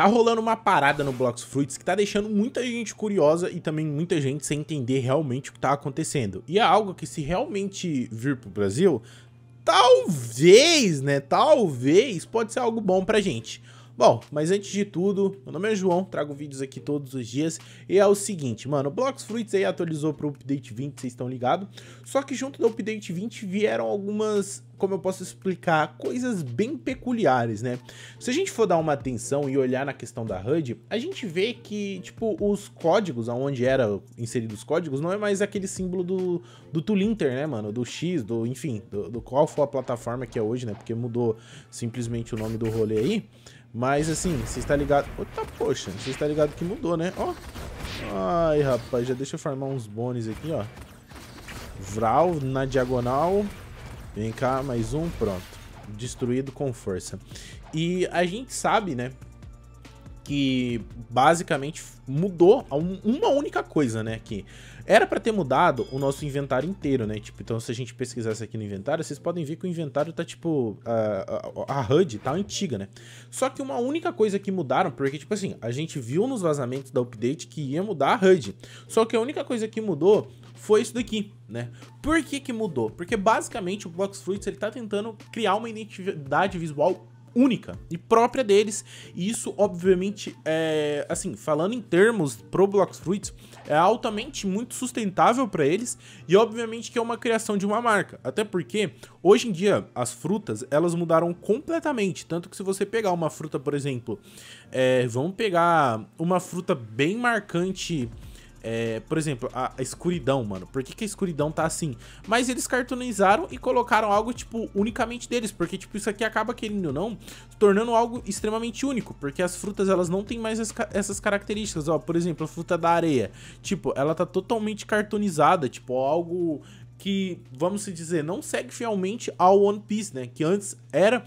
Tá rolando uma parada no Blocks Fruits que tá deixando muita gente curiosa e também muita gente sem entender realmente o que tá acontecendo. E é algo que se realmente vir pro Brasil, talvez, né, talvez pode ser algo bom pra gente. Bom, mas antes de tudo, meu nome é João, trago vídeos aqui todos os dias e é o seguinte, mano, o Blocks Fruits aí atualizou pro Update 20, vocês estão ligados? Só que junto do Update 20 vieram algumas como eu posso explicar, coisas bem peculiares, né? Se a gente for dar uma atenção e olhar na questão da HUD, a gente vê que, tipo, os códigos, aonde era inseridos os códigos, não é mais aquele símbolo do, do Tulinter, né, mano? Do X, do, enfim, do, do qual for a plataforma que é hoje, né? Porque mudou simplesmente o nome do rolê aí. Mas, assim, você está ligado... Opa, poxa, você está ligado que mudou, né? Ó. Ai, rapaz, já deixa eu farmar uns bônus aqui, ó. Vral na diagonal. Vem cá, mais um, pronto. Destruído com força. E a gente sabe, né? Que basicamente mudou uma única coisa, né? Que era para ter mudado o nosso inventário inteiro, né? Tipo, então se a gente pesquisasse aqui no inventário, vocês podem ver que o inventário tá tipo. A, a, a HUD tá antiga, né? Só que uma única coisa que mudaram, porque, tipo assim, a gente viu nos vazamentos da update que ia mudar a HUD. Só que a única coisa que mudou foi isso daqui, né? Por que que mudou? Porque basicamente o Blox Fruits ele tá tentando criar uma identidade visual única e própria deles. E isso, obviamente, é assim, falando em termos pro Blox Fruits, é altamente muito sustentável para eles e obviamente que é uma criação de uma marca. Até porque hoje em dia as frutas, elas mudaram completamente, tanto que se você pegar uma fruta, por exemplo, é, vamos pegar uma fruta bem marcante é, por exemplo, a, a, escuridão, mano. Por que, que a escuridão tá assim? Mas eles cartoonizaram e colocaram algo, tipo, unicamente deles. Porque, tipo, isso aqui acaba, querendo ou não, tornando algo extremamente único. Porque as frutas, elas não têm mais as, essas características. Ó, por exemplo, a fruta da areia. Tipo, ela tá totalmente cartoonizada. Tipo, algo que, vamos dizer, não segue fielmente ao One Piece, né? Que antes era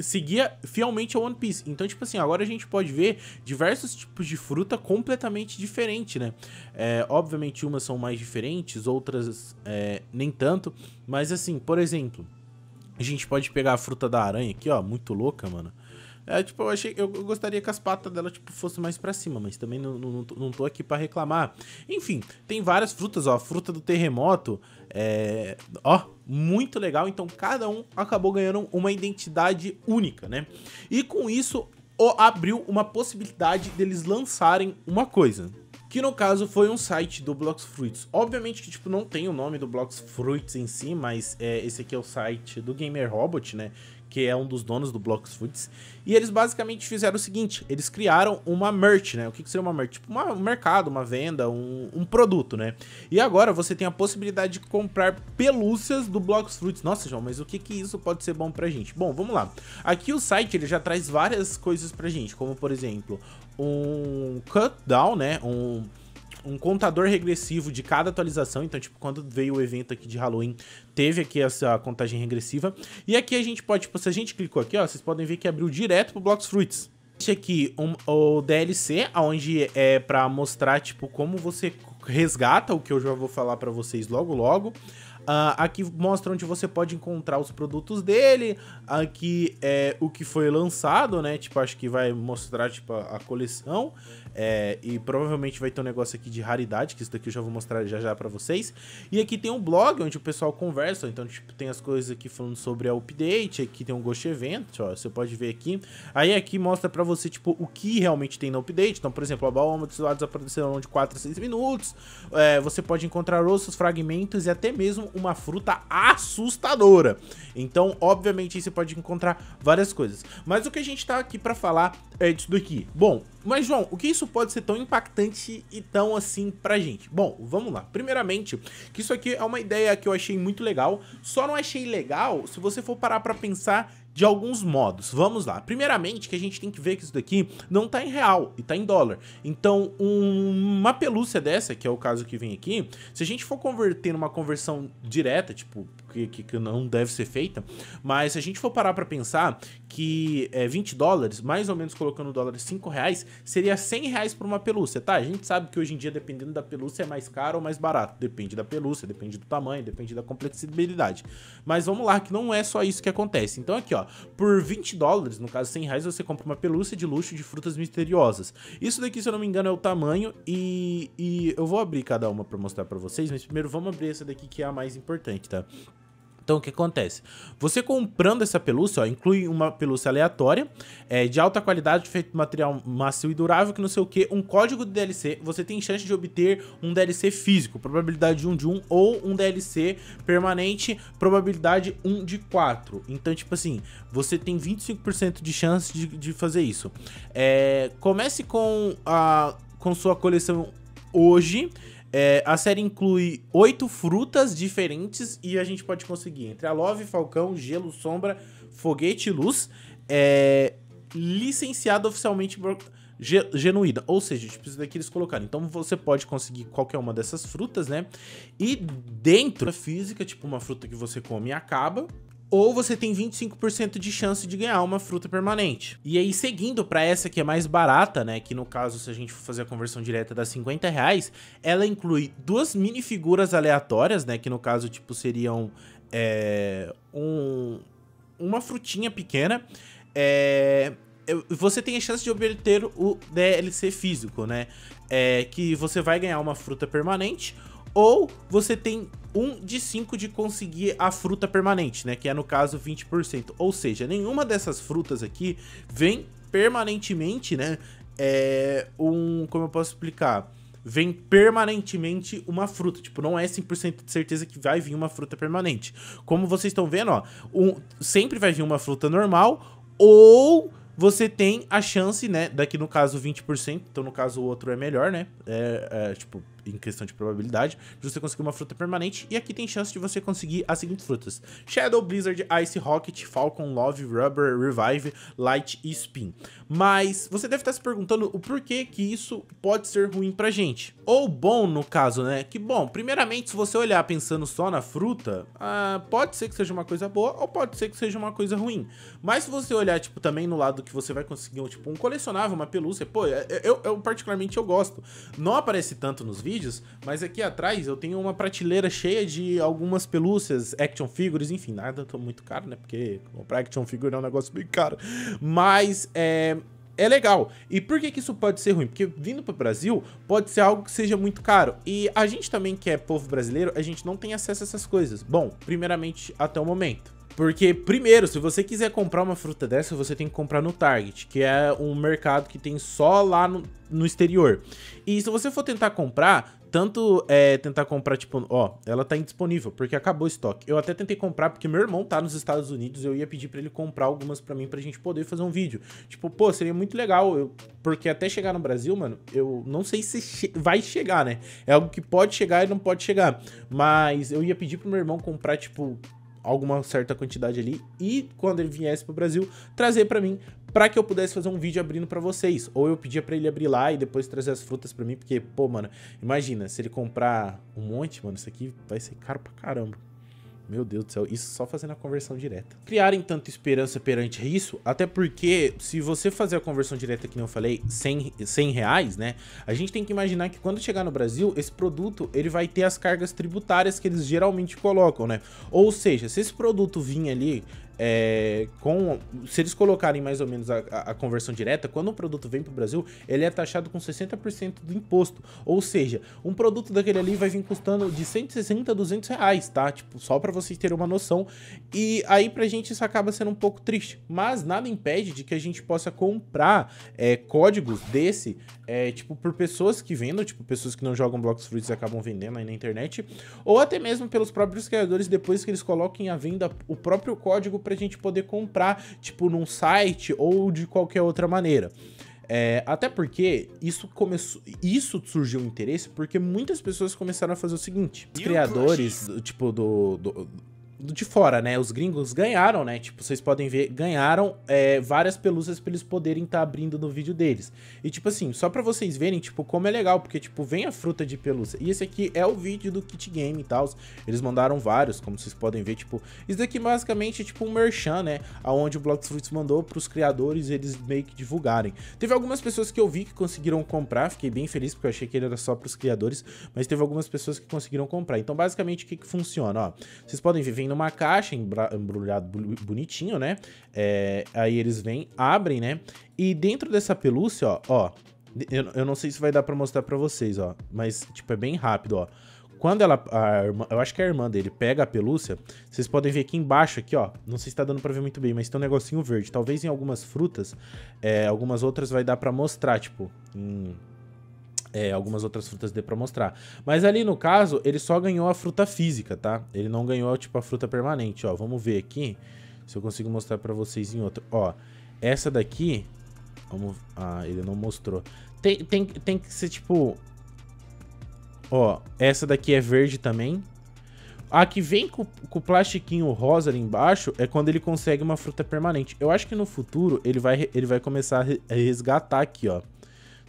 seguia fielmente a One Piece. Então, tipo assim, agora a gente pode ver diversos tipos de fruta completamente diferente, né? É, obviamente, umas são mais diferentes, outras é, nem tanto. Mas, assim, por exemplo, a gente pode pegar a fruta da aranha aqui, ó, muito louca, mano. É, tipo, eu, achei, eu gostaria que as patas dela tipo, fossem mais para cima, mas também não, não, não tô aqui para reclamar. Enfim, tem várias frutas, ó. Fruta do terremoto, é, ó, muito legal. Então, cada um acabou ganhando uma identidade única, né? E com isso, ó, abriu uma possibilidade deles lançarem uma coisa que no caso foi um site do Blocks Fruits. Obviamente que tipo não tem o nome do Blocks Fruits em si, mas é, esse aqui é o site do Gamer Robot, né? que é um dos donos do Blocks Foods. E eles basicamente fizeram o seguinte: eles criaram uma merch, né? O que, que seria uma merch? Tipo, uma, um mercado, uma venda, um, um, produto, né? E agora você tem a possibilidade de comprar pelúcias do Blocks Fruits. Nossa, João, mas o que, que isso pode ser bom pra gente? Bom, vamos lá. Aqui o site ele já traz várias coisas pra gente, como por exemplo, um cut down, né? Um um contador regressivo de cada atualização. Então, tipo, quando veio o evento aqui de Halloween, teve aqui essa contagem regressiva. E aqui a gente pode, tipo, se a gente clicou aqui, ó, vocês podem ver que abriu direto pro Blocks Fruits. Este aqui, um, o DLC, onde é para mostrar, tipo, como você resgata, o que eu já vou falar para vocês logo logo. Uh, aqui mostra onde você pode encontrar os produtos dele. Aqui é o que foi lançado, né? Tipo, acho que vai mostrar tipo, a, coleção. É, e provavelmente vai ter um negócio aqui de raridade, que isso daqui eu já vou mostrar já já pra vocês. E aqui tem um blog onde o pessoal conversa. Então, tipo, tem as coisas aqui falando sobre a update. Aqui tem um Ghost Event, ó. Você pode ver aqui. Aí aqui mostra pra você, tipo, o que realmente tem na update. Então, por exemplo, a Balma dos lados apareceram de 4 a 6 minutos. É, você pode encontrar ossos, fragmentos e até mesmo uma fruta assustadora. Então, obviamente, você pode encontrar várias coisas. Mas o que a gente tá aqui para falar é disso daqui. Bom, mas João, o que isso pode ser tão impactante e tão assim pra gente? Bom, vamos lá. Primeiramente, que isso aqui é uma ideia que eu achei muito legal. Só não achei legal se você for parar para pensar de alguns modos. Vamos lá. Primeiramente, que a gente tem que ver que isso daqui não tá em real e tá em dólar. Então, um, uma pelúcia dessa, que é o caso que vem aqui, se a gente for converter numa conversão direta, tipo que, que, que não deve ser feita, mas se a gente for parar para pensar que é, 20 dólares, mais ou menos colocando dólares 5 reais, seria 100 reais por uma pelúcia, tá? A gente sabe que hoje em dia, dependendo da pelúcia, é mais caro ou mais barato. Depende da pelúcia, depende do tamanho, depende da complexibilidade. Mas vamos lá, que não é só isso que acontece. Então aqui, ó, por 20 dólares, no caso 100 reais, você compra uma pelúcia de luxo de frutas misteriosas. Isso daqui, se eu não me engano, é o tamanho e, e eu vou abrir cada uma para mostrar para vocês, mas primeiro vamos abrir essa daqui que é a mais importante, tá? Então o que acontece? Você comprando essa pelúcia, ó, inclui uma pelúcia aleatória, é, de alta qualidade, feito de material macio e durável, que não sei o que, um código de DLC, você tem chance de obter um DLC físico, probabilidade 1 de 1, ou um DLC permanente, probabilidade 1 de 4. Então, tipo assim, você tem 25% de chance de, de fazer isso. É, comece com, a, com sua coleção hoje é, a série inclui oito frutas diferentes e a gente pode conseguir entre a Love, Falcão, Gelo, Sombra, Foguete e Luz. É, licenciado oficialmente por Genuída. Ou seja, a gente precisa eles colocaram. Então você pode conseguir qualquer uma dessas frutas, né? E dentro da física, tipo, uma fruta que você come e acaba ou você tem 25% de chance de ganhar uma fruta permanente. E aí, seguindo para essa que é mais barata, né, que no caso, se a gente for fazer a conversão direta dá 50 reais, ela inclui duas minifiguras aleatórias, né, que no caso, tipo, seriam é, um, uma frutinha pequena, é, você tem a chance de obter o DLC físico, né, é, que você vai ganhar uma fruta permanente, ou você tem um de cinco de conseguir a fruta permanente, né? Que é no caso 20%. Ou seja, nenhuma dessas frutas aqui vem permanentemente, né? É um. Como eu posso explicar? vem permanentemente uma fruta. Tipo, não é 100% de certeza que vai vir uma fruta permanente. Como vocês estão vendo, ó, um, sempre vai vir uma fruta normal ou você tem a chance, né, daqui no caso 20%, então no caso o outro é melhor, né, é, é tipo em questão de probabilidade de você conseguir uma fruta permanente. E aqui tem chance de você conseguir as seguintes frutas: Shadow, Blizzard, Ice Rocket, Falcon, Love, Rubber, Revive, Light e Spin. Mas você deve estar se perguntando o porquê que isso pode ser ruim pra gente. Ou bom, no caso, né? Que bom, primeiramente, se você olhar pensando só na fruta, ah, pode ser que seja uma coisa boa ou pode ser que seja uma coisa ruim. Mas se você olhar, tipo, também no lado que você vai conseguir, tipo, um colecionável, uma pelúcia, pô, é, é, eu, eu particularmente eu gosto. Não aparece tanto nos vídeos vídeos, mas aqui atrás eu tenho uma prateleira cheia de algumas pelúcias, action figures, enfim, nada tô muito caro, né? Porque comprar action figure é um negócio bem caro. Mas é, é legal. E por que, que isso pode ser ruim? Porque vindo para o Brasil pode ser algo que seja muito caro. E a gente também que é povo brasileiro, a gente não tem acesso a essas coisas. Bom, primeiramente até o momento. Porque, primeiro, se você quiser comprar uma fruta dessa, você tem que comprar no Target, que é um mercado que tem só lá no, no exterior. E se você for tentar comprar, tanto é, tentar comprar, tipo, ó, ela tá indisponível, porque acabou o estoque. Eu até tentei comprar, porque meu irmão tá nos Estados Unidos, eu ia pedir para ele comprar algumas para mim pra gente poder fazer um vídeo. Tipo, pô, seria muito legal, eu, porque até chegar no Brasil, mano, eu não sei se che vai chegar, né? É algo que pode chegar e não pode chegar. Mas eu ia pedir pro meu irmão comprar, tipo, alguma certa quantidade ali e quando ele viesse para o Brasil, trazer para mim para que eu pudesse fazer um vídeo abrindo para vocês. Ou eu pedia para ele abrir lá e depois trazer as frutas para mim, porque, pô, mano, imagina, se ele comprar um monte, mano, isso aqui vai ser caro pra caramba. Meu Deus do céu, isso só fazendo a conversão direta. Criarem tanta esperança perante isso, até porque se você fazer a conversão direta, que nem eu falei, 100, 100 reais, né? A gente tem que imaginar que quando chegar no Brasil, esse produto ele vai ter as cargas tributárias que eles geralmente colocam, né? Ou seja, se esse produto vir ali é, com, se eles colocarem mais ou menos a, a conversão direta, quando o produto vem para o Brasil, ele é taxado com 60% do imposto. Ou seja, um produto daquele ali vai vir custando de 160 a 200 reais, tá? Tipo, só para vocês terem uma noção. E aí, para a gente, isso acaba sendo um pouco triste. Mas nada impede de que a gente possa comprar é, códigos desse, é, tipo, por pessoas que vendam, tipo, pessoas que não jogam Blocks Fruits e acabam vendendo aí na internet, ou até mesmo pelos próprios criadores depois que eles coloquem à venda o próprio código a gente poder comprar, tipo, num site ou de qualquer outra maneira. É, até porque isso começou, isso surgiu um interesse porque muitas pessoas começaram a fazer o seguinte: os criadores, tipo, do, do de fora, né? Os gringos ganharam, né? Tipo, vocês podem ver, ganharam é, várias pelúcias pra eles poderem estar tá abrindo no vídeo deles. E, tipo assim, só pra vocês verem, tipo, como é legal, porque, tipo, vem a fruta de pelúcia. E esse aqui é o vídeo do kit game e tal. Eles mandaram vários, como vocês podem ver, tipo... Isso daqui, basicamente, é tipo um merchan, né? Aonde o Block Fruits mandou pros criadores eles meio que divulgarem. Teve algumas pessoas que eu vi que conseguiram comprar, fiquei bem feliz, porque eu achei que ele era só pros criadores, mas teve algumas pessoas que conseguiram comprar. Então, basicamente, o que que funciona, ó? Vocês podem ver, vem numa caixa, embrulhado bonitinho, né? É, aí eles vêm, abrem, né? E dentro dessa pelúcia, ó, ó eu, eu não sei se vai dar pra mostrar pra vocês, ó. Mas, tipo, é bem rápido, ó. Quando ela, a irmã, eu acho que a irmã dele pega a pelúcia, vocês podem ver aqui embaixo, aqui, ó. Não sei se tá dando pra ver muito bem, mas tem um negocinho verde. Talvez em algumas frutas, é, algumas outras vai dar pra mostrar, tipo, em é, algumas outras frutas dê pra mostrar. Mas ali no caso, ele só ganhou a fruta física, tá? Ele não ganhou, tipo, a fruta permanente, ó. Vamos ver aqui se eu consigo mostrar pra vocês em outro. Ó, essa daqui... Vamos... Ah, ele não mostrou. Tem, tem, tem que ser, tipo... Ó, essa daqui é verde também. A que vem com, com o plastiquinho rosa ali embaixo é quando ele consegue uma fruta permanente. Eu acho que no futuro ele vai, ele vai começar a resgatar aqui, ó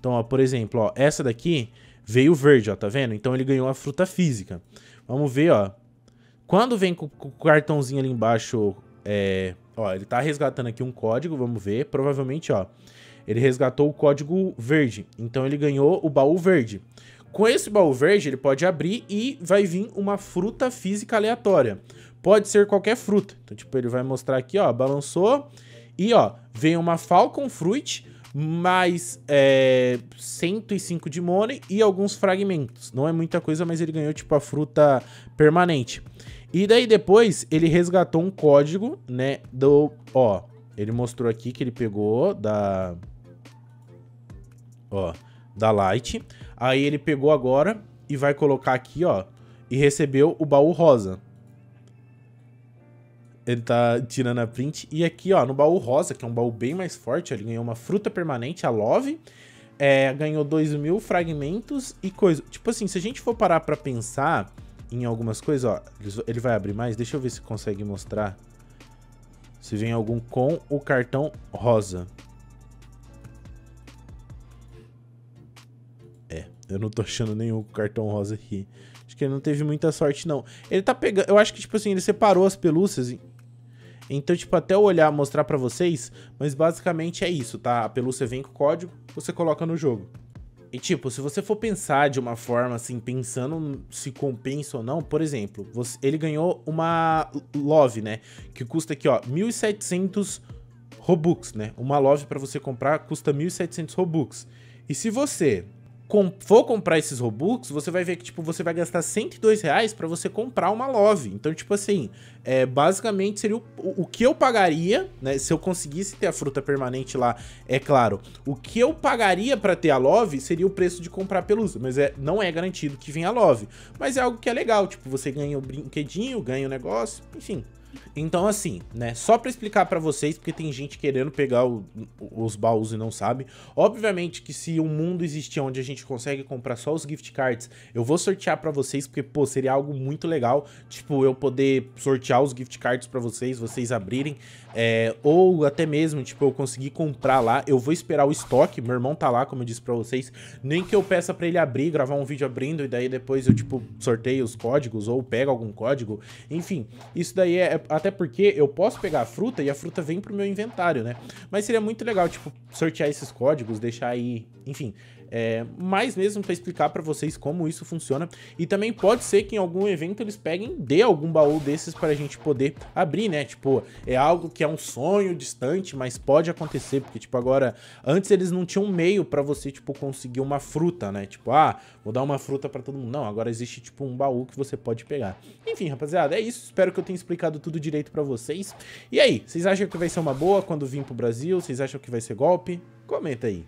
então, ó, por exemplo, ó, essa daqui veio verde, ó, tá vendo? Então ele ganhou a fruta física. Vamos ver, ó. Quando vem com, o cartãozinho ali embaixo, é, ó, ele tá resgatando aqui um código, vamos ver. Provavelmente, ó, ele resgatou o código verde. Então ele ganhou o baú verde. Com esse baú verde, ele pode abrir e vai vir uma fruta física aleatória. Pode ser qualquer fruta. Então, tipo, ele vai mostrar aqui, ó, balançou. E, ó, vem uma Falcon Fruit, mais é, 105 de money e alguns fragmentos. Não é muita coisa, mas ele ganhou tipo a fruta permanente. E daí depois ele resgatou um código, né, do, ó, ele mostrou aqui que ele pegou da ó, da Light. Aí ele pegou agora e vai colocar aqui, ó, e recebeu o baú rosa. Ele tá tirando a print. E aqui, ó, no baú rosa, que é um baú bem mais forte, ele ganhou uma fruta permanente, a Love. É, ganhou 2 mil fragmentos e coisa. Tipo assim, se a gente for parar pra pensar em algumas coisas, ó. Ele vai abrir mais. Deixa eu ver se consegue mostrar. Se vem algum com o cartão rosa. É, eu não tô achando nenhum cartão rosa aqui que ele não teve muita sorte, não. Ele tá pegando. Eu acho que, tipo assim, ele separou as pelúcias. Então, tipo, até eu olhar, mostrar pra vocês. Mas basicamente é isso, tá? A pelúcia vem com o código, você coloca no jogo. E, tipo, se você for pensar de uma forma, assim, pensando se compensa ou não, por exemplo, você, ele ganhou uma Love, né? Que custa aqui, ó, 1.700 Robux, né? Uma Love para você comprar custa 1.700 Robux. E se você com, for comprar esses Robux, você vai ver que, tipo, você vai gastar 102 reais pra você comprar uma Love. Então, tipo assim, é, basicamente seria o, o, que eu pagaria, né? Se eu conseguisse ter a fruta permanente lá, é claro. O que eu pagaria pra ter a Love seria o preço de comprar pelos Mas é, não é garantido que venha a Love. Mas é algo que é legal, tipo, você ganha o brinquedinho, ganha o negócio, enfim. Então, assim, né? Só para explicar para vocês, porque tem gente querendo pegar o, os baús e não sabe. Obviamente que se um mundo existir onde a gente consegue comprar só os gift cards, eu vou sortear para vocês, porque, pô, seria algo muito legal. Tipo, eu poder sortear os gift cards para vocês, vocês abrirem. É, ou até mesmo, tipo, eu conseguir comprar lá. Eu vou esperar o estoque, meu irmão tá lá, como eu disse para vocês. Nem que eu peça para ele abrir, gravar um vídeo abrindo, e daí depois eu, tipo, sorteio os códigos ou pego algum código. Enfim, isso daí é, é até, porque eu posso pegar a fruta e a fruta vem pro meu inventário, né? Mas seria muito legal, tipo, sortear esses códigos, deixar aí... Enfim, é, mais mesmo para explicar para vocês como isso funciona. E também pode ser que em algum evento eles peguem de algum baú desses para a gente poder abrir, né? Tipo, é algo que é um sonho distante, mas pode acontecer, porque tipo agora antes eles não tinham meio para você tipo conseguir uma fruta, né? Tipo, ah, vou dar uma fruta para todo mundo. Não, agora existe tipo um baú que você pode pegar. Enfim, rapaziada, é isso. Espero que eu tenha explicado tudo direito para vocês. E aí, vocês acham que vai ser uma boa quando vir pro Brasil? Vocês acham que vai ser golpe? Comenta aí.